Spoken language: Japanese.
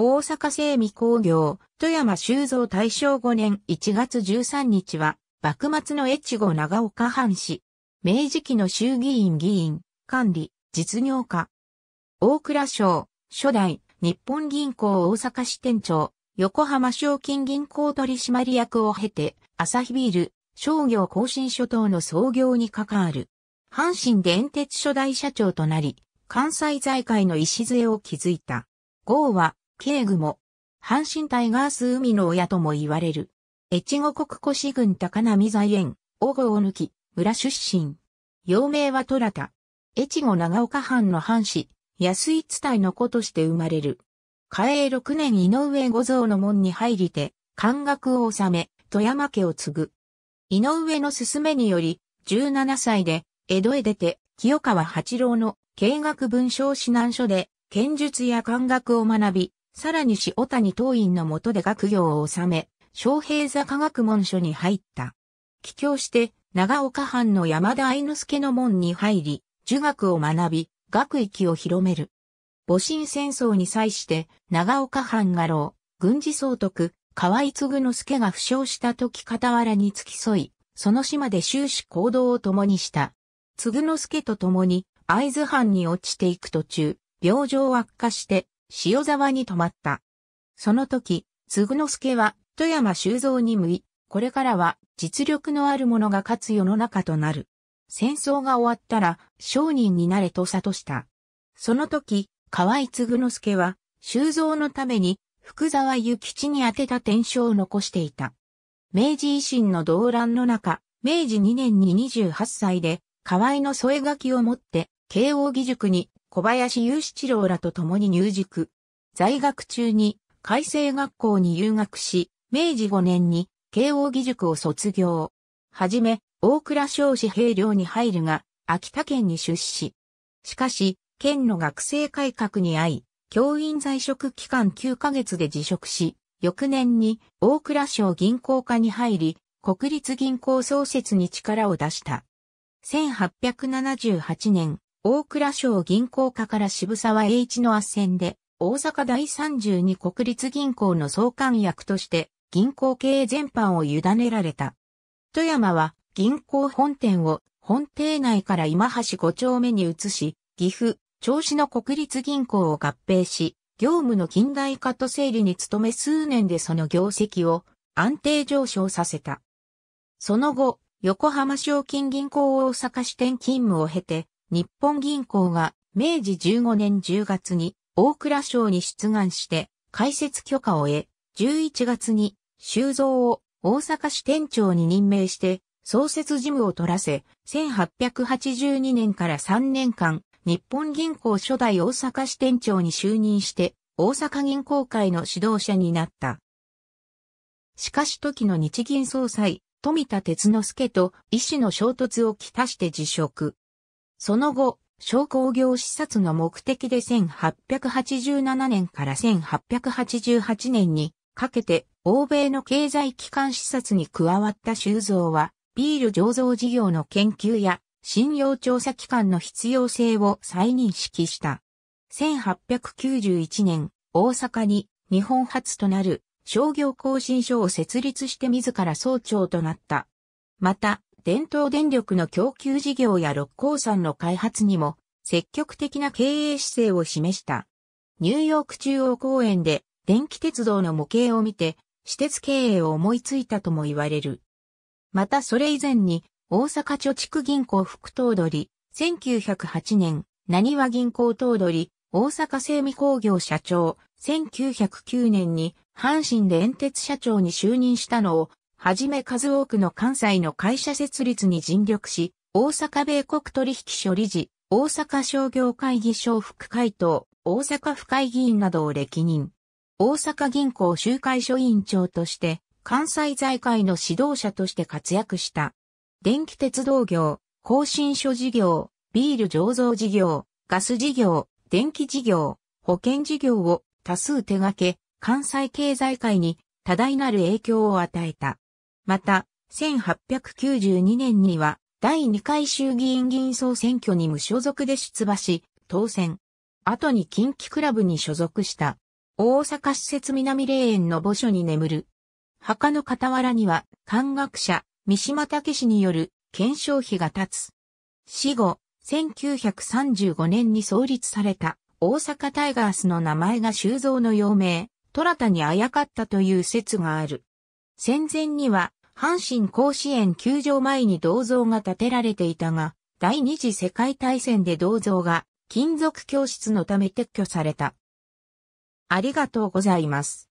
大阪精美工業、富山修造大正5年1月13日は、幕末の越後長岡藩士、明治期の衆議院議員、管理、実業家。大倉省、初代、日本銀行大阪支店長、横浜賞金銀行取締役を経て、朝日ビール、商業更新諸島の創業に関わる。阪神電鉄初代社長となり、関西財界の礎を築いた。号は、警具も、阪神タイガース海の親とも言われる。越後国古市郡高波財園、大郷を抜き、村出身。幼名はトラタ。越後長岡藩の藩士、安井伝いの子として生まれる。嘉永六年井上五蔵の門に入りて、漢学を治め、富山家を継ぐ。井上の勧めにより、17歳で、江戸へ出て、清川八郎の経学文章指南書で、剣術や漢学を学び、さらに塩谷党員の下で学業を収め、昌平座科学門書に入った。帰郷して、長岡藩の山田愛之助の門に入り、儒学を学び、学域を広める。戊辰戦争に際して、長岡藩画廊、軍事総督、河合継之助が負傷した時傍らに付き添い、その島で終始行動を共にした。継之助と共に、会津藩に落ちていく途中、病状悪化して、塩沢に泊まった。その時、継之助は富山修造に向い、これからは実力のある者が勝つ世の中となる。戦争が終わったら商人になれと悟した。その時、河井継之助は修造のために福沢諭吉に宛てた天書を残していた。明治維新の動乱の中、明治2年に28歳で、河合の添え書きを持って、慶応義塾に小林雄七郎らと共に入塾。在学中に改正学校に留学し、明治5年に慶応義塾を卒業。はじめ、大倉少子兵寮に入るが、秋田県に出資。しかし、県の学生改革に遭い、教員在職期間9ヶ月で辞職し、翌年に大倉省銀行課に入り、国立銀行創設に力を出した。1878年、大倉省銀行課から渋沢栄一の圧戦で、大阪第32国立銀行の総監役として、銀行経営全般を委ねられた。富山は、銀行本店を、本邸内から今橋五丁目に移し、岐阜、銚子の国立銀行を合併し、業務の近代化と整理に努め数年でその業績を安定上昇させた。その後、横浜証金銀行大阪支店勤務を経て、日本銀行が明治15年10月に大蔵省に出願して開設許可を得、11月に修造を大阪市店長に任命して創設事務を取らせ、1882年から3年間、日本銀行初代大阪支店長に就任して、大阪銀行会の指導者になった。しかし時の日銀総裁、富田哲之助と医師の衝突をきたして辞職。その後、商工業視察の目的で1887年から1888年にかけて欧米の経済機関視察に加わった修造はビール醸造事業の研究や信用調査機関の必要性を再認識した。1891年、大阪に日本初となる商業更新所を設立して自ら総長となった。また、伝統電力の供給事業や六甲山の開発にも積極的な経営姿勢を示した。ニューヨーク中央公園で電気鉄道の模型を見て、私鉄経営を思いついたとも言われる。またそれ以前に、大阪貯蓄銀行副頭取、1908年、何和銀行頭取、大阪精美工業社長、1909年に、阪神電鉄社長に就任したのを、はじめ数多くの関西の会社設立に尽力し、大阪米国取引所理事、大阪商業会議所副会頭、大阪府会議員などを歴任。大阪銀行集会所委員長として、関西財界の指導者として活躍した。電気鉄道業、更新所事業、ビール醸造事業、ガス事業、電気事業、保険事業を多数手掛け、関西経済界に多大なる影響を与えた。また、1892年には第2回衆議院議員総選挙に無所属で出馬し、当選。後に近畿クラブに所属した。大阪施設南霊園の墓所に眠る。墓の傍らには、漢学者、三島武氏による検証碑が立つ。死後、1935年に創立された大阪タイガースの名前が修造の名、ト虎田にあやかったという説がある。戦前には阪神甲子園球場前に銅像が建てられていたが、第二次世界大戦で銅像が金属教室のため撤去された。ありがとうございます。